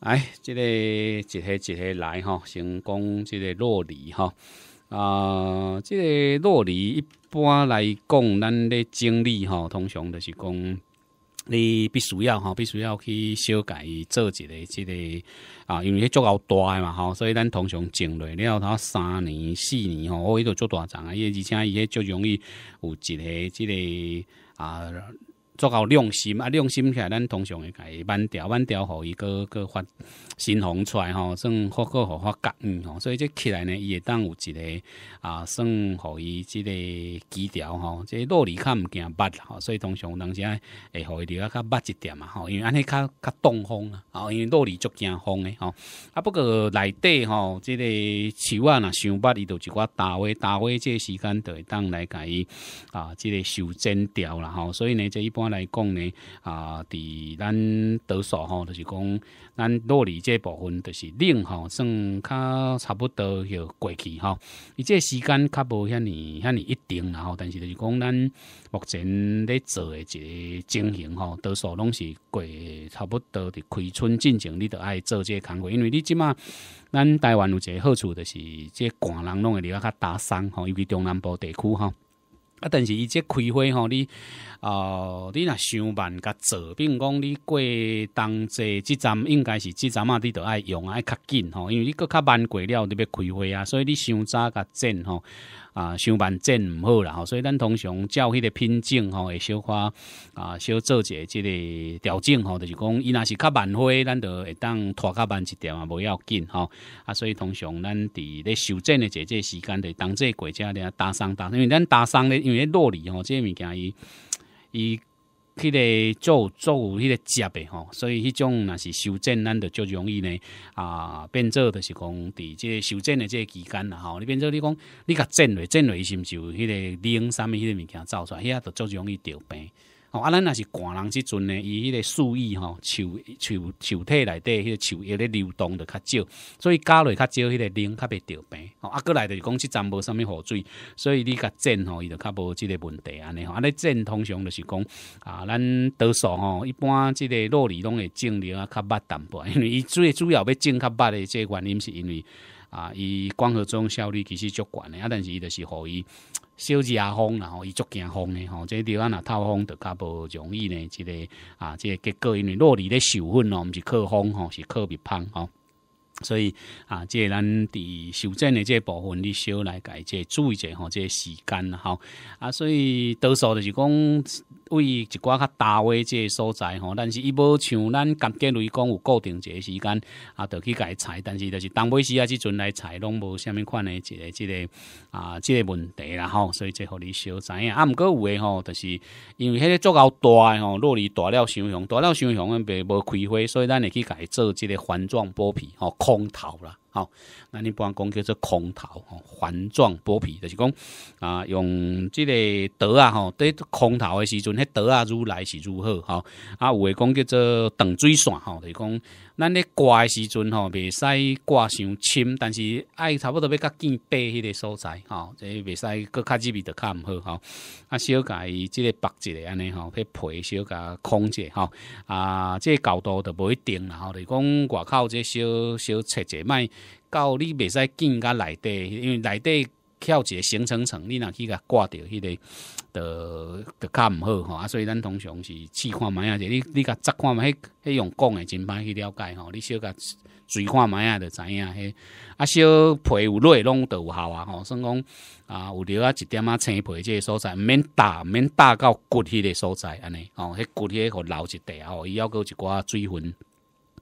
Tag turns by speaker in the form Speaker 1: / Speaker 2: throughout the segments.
Speaker 1: 哎，这个一下一下来吼，先讲这个洛梨吼。啊，这个洛梨一般来讲，咱咧经历吼，通常都是讲你必须要吼，必须要去修改做一个即个啊，因为迄足够大诶嘛吼，所以咱通常种落了它三年四年哦，伊都足大丛啊，伊而且伊迄足容易有一个，即个啊。做够良心啊，良心起来，咱通常会改挽条挽条，互伊过过发新红出来吼，算好格好发格嗯吼，所以这起来呢，伊会当有一个啊，算互伊即个基调吼，即、个落里较毋惊捌吼，所以通常当时会互伊留啊较捌一点嘛吼，因为安尼较较挡风啊，吼，因为落里足惊风的吼，啊不过内底吼，即个树啊若想捌伊就一寡大位大位，这时间就会当来改啊，即个修剪掉啦吼，所以呢，这一般。来讲呢，啊，伫咱多数吼，就是讲咱落里这部分，就是冷吼，算较差不多，就过去吼。伊这时间较无遐尼，遐尼一定然后，但是就是讲咱目前咧做的一个整形吼，多数拢是过差不多伫开春进程，你都爱做这工作，因为你即马咱台湾有一个好处，就是这寒人拢会比较打散吼，尤其中南部地区吼。啊！但是伊这开花吼，你哦，你若想办，甲做，并讲你过冬至即站，应该是即站啊，你都爱用啊，爱较紧吼，因为你搁较慢过了，你要开花啊，所以你想早甲整吼。啊，伤蛮真唔好啦吼，所以咱通常照迄个品种吼会小花啊，小做一下即个调整吼，就是讲伊若是较慢火，咱就当拖较慢一点啊，无要紧吼。啊，所以通常咱伫咧修正的即个时间，就当这国家咧打伤打，因为咱打伤咧，因为落力吼，即个物件伊伊。迄个做做迄个接的吼，所以迄种若是修正咱着足容易呢啊。变做着是讲，伫即个修正的个期间啦吼，你变做你讲，你甲震落震是伊是有迄个零啥物迄个物件走出来，遐着足容易着病。吼，啊，咱若是寒人，即阵呢，伊迄个树叶、吼树树树体内底迄个树叶咧流动着较少，所以加落较少迄个磷，较袂着白。吼，啊，过来就是讲，即阵无啥物雨水，所以你甲震吼，伊就较无即个问题安尼。吼，啊，咧震通常就是讲，啊咱多数吼，一般即个落里拢会种了啊，较捌淡薄。因为伊最主要要种较捌的，即个原因是因为啊，伊光合作用效率其实足悬的啊，但是伊就是互伊。小枝风，然后伊足惊风的吼，即地方若透风就较无容易呢。即个啊，即个结果，因为落雨咧受风咯，毋是靠风吼，是靠蜜蜂吼。所以啊，即咱伫修正的即部分，你少来改，即注意者吼，即时间吼啊。所以多数的就是讲。为一寡较大位即个所在吼，但是伊无像咱柑建类讲有固定一个时间啊，得去家采，但是就是当尾时啊，即阵来采拢无虾米款的一个、即个啊、即个问题啦吼，所以即互你小知影。啊，毋过有诶吼，就是因为迄个足够大吼，落你大了、上强、大了、上强，袂无开花，所以咱会去家做即个环状剥皮吼，空头啦。好，那你讲叫做空头，吼环状剥皮，就是讲啊，用即个刀啊，吼伫空头的时阵，那刀啊愈来是愈好，吼啊，有诶讲叫做断水线，吼就是讲。咱咧挂诶时阵吼，袂使挂伤深，但是爱差不多要较见背迄个所在吼，即袂使搁较入去着较毋好吼。啊，小甲伊即个绑一个安尼吼，迄皮小甲控者吼。啊，即高度着无一定啦吼。来讲外口即小小测者莫到你袂使见甲内底，因为内底。一个形成层，你若去甲挂到，迄个就就较毋好吼。啊，所以咱通常是试看物仔者，你你甲执看嘛，迄迄用讲的真歹去了解吼。你小甲水看物啊，就知影，迄啊，小皮有裂拢都有效啊。吼，算讲啊，有留啊一点啊青皮即个所在，毋免打，免打到骨迄个所在安尼。吼。迄骨迄个留一块吼，伊要搁一寡水分。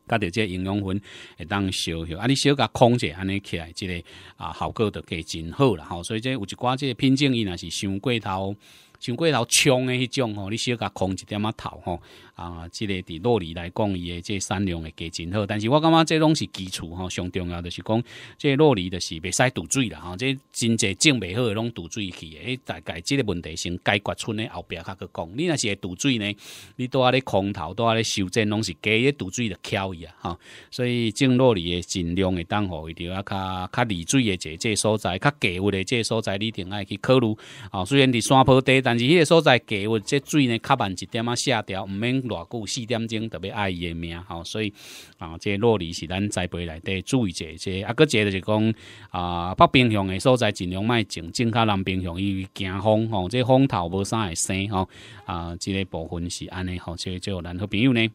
Speaker 1: 加着这营养粉会当烧，吼！啊，你小甲控者安尼起来，即个啊效果都计真好啦吼！所以这有一寡即个品种伊若是伤过头、伤过头冲的迄种吼，你小甲控一点仔头，吼！啊，即个伫洛里来讲，伊的即产量会加真好，但是我感觉即拢是基础吼，上重要就是讲，即洛里就是袂使堵水啦吼，即真济种袂好的拢堵水去，诶，大概即个问题先解决出咧后壁较去讲。你若是会堵水呢，你多阿咧空头多阿咧修整拢是加一堵水就翘伊啊，吼。所以种洛里的尽量会当好一点，啊，较较离水个即即所在，较低位个即所在你定爱去考虑啊。虽然伫山坡底，但是迄个所在低位，即水呢较慢一点啊下掉，毋免。偌久，四点钟特别爱伊诶名吼，所以啊，这洛理是咱栽培内底注意者，这啊，佫一个就是讲啊，北冰洋诶所在尽量莫种，种较南冰洋伊惊风吼，这风头无啥会生吼啊，即个部分是安尼吼，即个咱好朋友呢。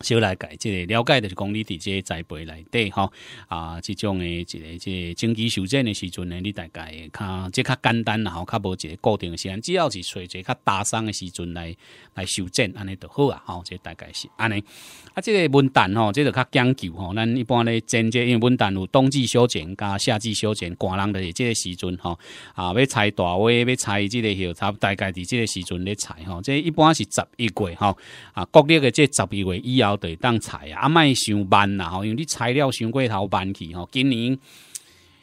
Speaker 1: 小来改，即个了解的是讲你伫即个栽培内底吼，啊，即种诶，一个即个整枝修剪的时阵呢，你大概较即较简单吼，较无一个固定的时间，只要是找一个较大伤的时阵来来修剪，安尼就好啊，吼，即大概是安尼，啊，即个文单吼，即个较讲究吼，咱一般咧整即，因为分单有冬季修剪加夏季修剪，寒人的是即个时阵吼，啊，要采大尾，要采即个，他大概伫即个时阵咧采吼，即一般是十一月吼，啊，国历的即十一月一。要当采啊，莫上班啦吼，因为你材料伤过头搬去吼，今年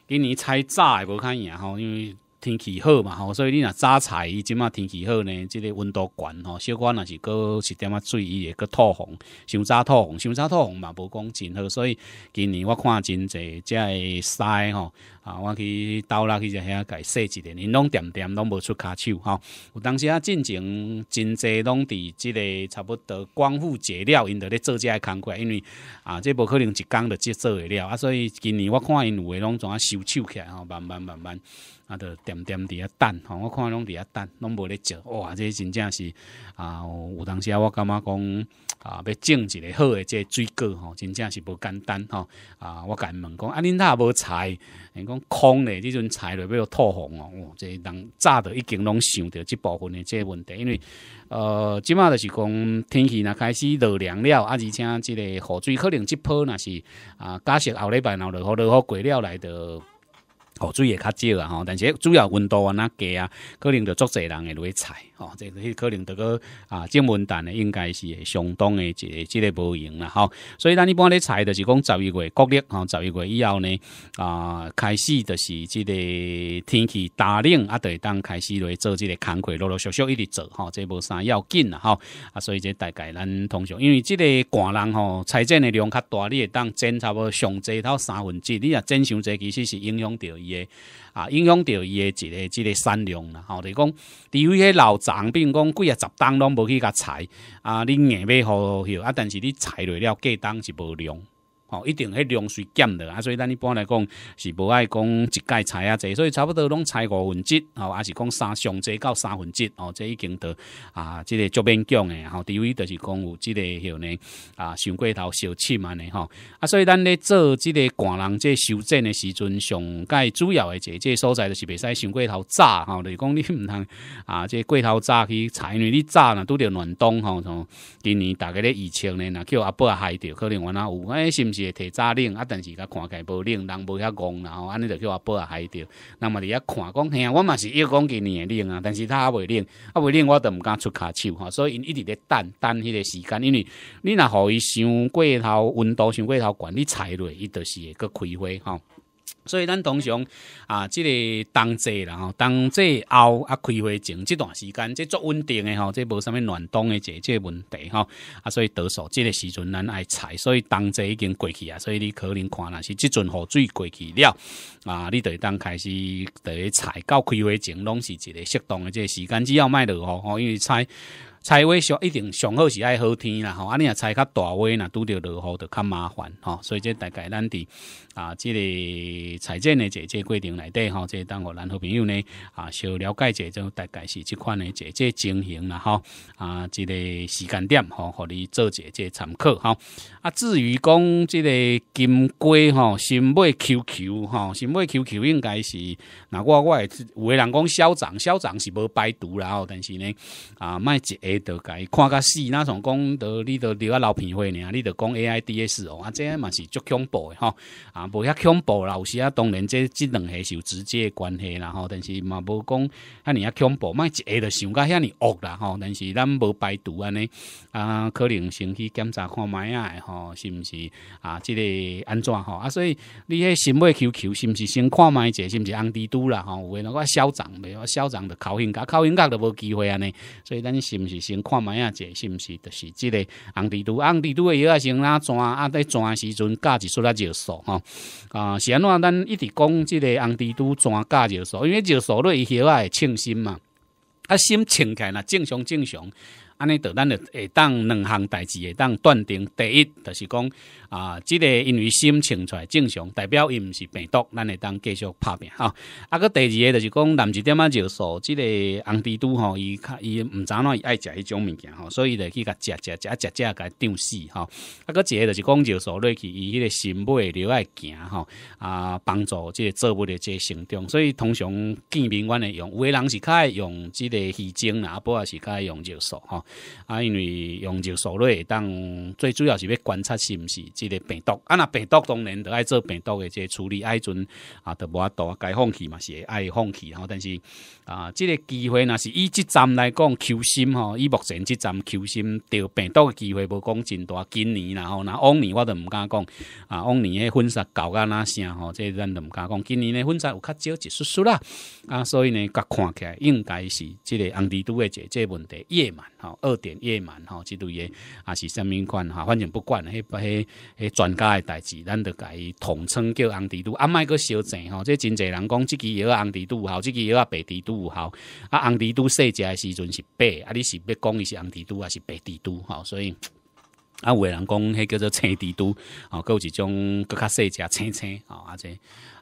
Speaker 1: 今年采早也无看赢吼，因为。天气好嘛吼，所以你早榨菜，即马天气好呢，即个温度悬吼，小可若是个是点仔水伊会个透红，想早透红，想早透红嘛，无讲真好。所以今年我看真济遮个西吼啊，我去倒落去遮遐改洗一点，因拢点点拢无出骹手吼。有当时啊，进前真济拢伫即个差不多光复节了，因在咧做遮下工课，因为啊，这无可能一工就即做会了啊。所以今年我看因有诶拢怎啊收手起来吼，慢慢慢慢。啊！就点点伫下等，吼，我看拢伫下等，拢无咧借哇！这真正是啊，有当时我感觉讲啊，要种一个好诶，这水果吼，真正是无简单吼啊！我甲伊问讲，啊，恁那无菜，因讲空咧？即阵菜落要吐红哦！哇，即人早都已经拢想着这部分诶，这问题，因为呃，即马著是讲天气若开始落凉了啊，而且即个雨水可能即波那是啊，假设后礼拜然后落好过了来著。哦，水也较少啊，吼！但是主要温度啊，那低啊，可能就足侪人会落菜，吼，这个可能得个啊，正温带呢，应该是相当的即即个无用啦，吼！所以咱一般咧菜就是讲十一月国立，吼，十一月以后呢啊，开始就是即个天气大冷啊，会当开始做即个工作，陆陆续续一直做，吼，这无啥要紧啦，吼！啊，所以这大概咱通常因为即个寒人吼，采摘的量较大，你会当增差不多上济到三分之，你啊增上济，其实是影响到伊。诶啊，影响到伊诶一个、一个善良啦。吼，就讲，除非迄老长，比如讲几啊，十担拢无去甲采啊，你硬要好，啊，但是你采落了，过冬是无量。吼，一定迄量水减落啊，所以咱一般来讲是无爱讲一概拆啊，这所以差不多拢拆五分之，吼，还是讲三上济到三分之，哦，这已经到啊，即个作面讲诶，吼，第一位就是讲有即个叫呢啊，上过头烧气嘛呢，吼，啊，所以咱咧做即个寒人即修正诶时阵，上界主要诶的即个所在就是袂使上过头炸，吼，就是讲你毋通啊，即过头炸去拆，因为你炸呢拄着暖冬，吼，从今年大概咧疫情呢，若叫阿伯害着，可能我那有哎，是毋是？是会提早冷啊，但是甲看起来无冷，人无遐戆，然后安尼就叫我报啊海钓。那么你遐看讲，嘿，我嘛是要讲今年会冷啊，但是他未冷，啊未冷，我都毋敢出骹手哈，所以因一直咧等，等迄个时间，因为你若互伊伤过头，温度伤过头，悬，你菜落伊就是会个开花吼。所以咱通常啊，即个冬节啦吼，冬节后啊开花前即段时间，即做稳定的吼，即无啥物暖冬的这这问题吼啊，所以得手即个时阵咱爱采，所以冬节已经过去啊，所以你可能看若是即阵雨水过去了啊，你得当开始在采，到开花前拢是一个适当的这时间，只要卖得吼，因为采。采位上一定上好是爱好天啦，吼！啊，你啊采较大位呐，拄着落雨就较麻烦，吼！所以这大概咱伫啊，这个采摘的这这规定内底，吼，这当我咱好朋友呢，啊，小了解一下，大概是这款的这这情形啦，吼，啊，这个时间点，吼，互你做这这参考，哈！啊，至于讲这个金龟，吼，新买 QQ，哈，新买 QQ 应该是，那我我，有人讲校长，校长是无拜读啦，但是呢，啊，卖一个。甲伊看个死，那常讲到你留聊老片会呢，你到讲 AIDS 哦，啊，这嘛是足恐怖的吼，啊，无遐恐怖啦，有时啊，当然这两个是有直接关系啦吼，但是嘛无讲，遐尼遐恐怖，莫一下就想个遐尼恶啦吼，但是咱无排毒安尼，啊，可能先去检查看买啊，吼，是毋是啊？即个安怎吼，啊，所以你迄新买 QQ，是毋是先看卖者，是毋是红蜘蛛啦？吼，有诶那个校长，袂，有校长的考音乐，考音乐都无机会安尼，所以咱是毋是？先看卖下，者是毋是就是即个红地蛛、红地都，药啊，先那转啊，在转时阵加一束啊，尿素吼啊。是安怎咱一直讲即个红地蛛转加尿素，因为尿素咧，伊啊会称心嘛，啊心称开啦，正常正常。安尼，著咱著会当两项代志，会当断定第一，就是讲啊，即个因为心清出来正常，代表伊毋是病毒，咱会当继续拍拼吼。啊，个第二个就是讲南子点啊尿素，即个红蜘蛛吼，伊伊毋知奈伊爱食迄种物件吼，所以著去甲食食食食食甲胀死吼。啊，个一个就是讲尿素落去伊迄个心脉流爱行吼，啊，帮助即个做物的即个成长，所以通常见面阮会用，有的人是较爱用即个鱼精啦，啊，不也是较爱用尿素吼。啊，因为用就所类，当最主要是要观察是毋是即个病毒。啊，那病毒当然都爱做病毒的即个处理，爱阵啊，都无多啊，该放弃嘛是，会爱放弃吼。但是啊，即个机会呢，是以即站来讲求心吼，以目前即站求心，着病毒的机会无讲真大。今年然后那往年我都毋敢讲啊，往年的婚纱搞到那啥吼，即咱都毋敢讲。今年呢婚纱有较少，一丝丝啦。啊，所以呢，甲看起来应该是即个红蜘都的这即个问题夜满吼。二点夜满吼，即类也是生命款哈，反正不管，迄迄迄专家诶代志，咱甲伊统称叫红蜘都。啊，莫个小正吼，即真侪人讲即支药红有都好，支药啊白蛛都好。啊，红蜘都细只诶时阵是白，啊，你是要讲伊是红蜘都还是白蜘都？吼，所以啊，有个人讲，迄叫做青蜘都，哦，佮有一种佮较细只青青，哦，啊，这。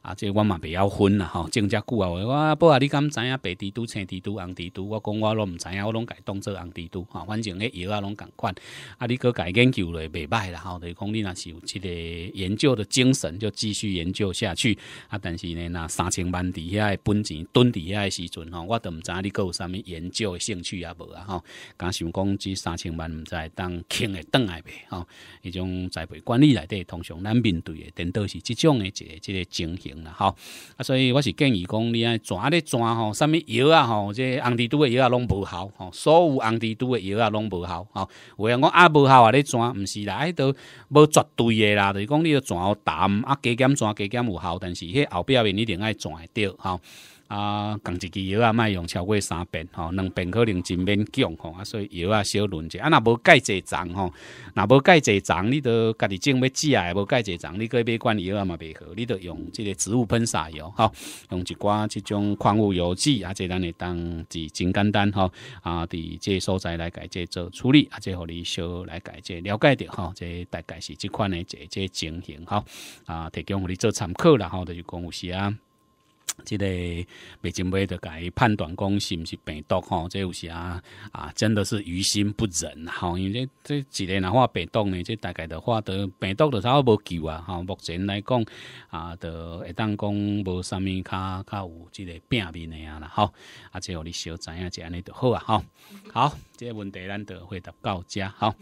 Speaker 1: 啊，即我嘛袂晓分啦吼，种遮久啊，我不啊，你敢知影白蜘都、青蜘都、红蜘都？我讲我拢毋知影，我拢改当做红蜘都吼，反正迄药啊拢共款。啊，你搁改研究嘞袂歹啦吼，就是讲你若是有即个研究的精神，就继续研究下去。啊，但是呢，若三千万伫遐诶本钱蹲伫遐诶时阵吼，我都毋知影你搁有啥物研究诶兴趣啊无啊吼。敢想讲即三千万知会当钱会等来袂吼，迄种栽培管理内底，通常咱面对诶，等都是即种诶一个即个情形。啊，所以我是建议讲，你爱转安你吼，啥物药啊，吼，即红蜘蛛的药啊，拢无效，吼，所有红蜘蛛的药啊，拢无效，吼。有人讲啊无效啊，你转唔是啦，都无绝对的啦，就是讲你要转淡啊，加减转，加减有效，但是迄后壁面你定爱转对，好。啊，共一支药啊，卖用超过三遍吼，两遍可能真免强吼啊，所以药啊小轮者啊，若无盖济层吼，若无盖济层，你都家己种要煮啊，无盖济层，你可以买管药啊嘛，袂好，你都用即个植物喷洒药吼，用一寡即种矿物油剂啊，即咱会当是真简单吼。啊，伫这所在来解决做处理啊，即互你小来解决了解着吼，即大概是即款的这即情形吼。啊，提供互你做参考啦吼，就讲有时啊。即个北京妹的，该判断讲是毋是病毒吼？即有时啊啊，真的是于心不忍吼。因为这这一个那话，病毒呢，即大概的话，都病毒就稍微无救啊。吼，目前来讲啊，得会当讲无啥物，较较有即个病面的啊啦，吼，啊，即互你小知影即安尼就好啊，吼，好，即个问题咱就回答到遮吼。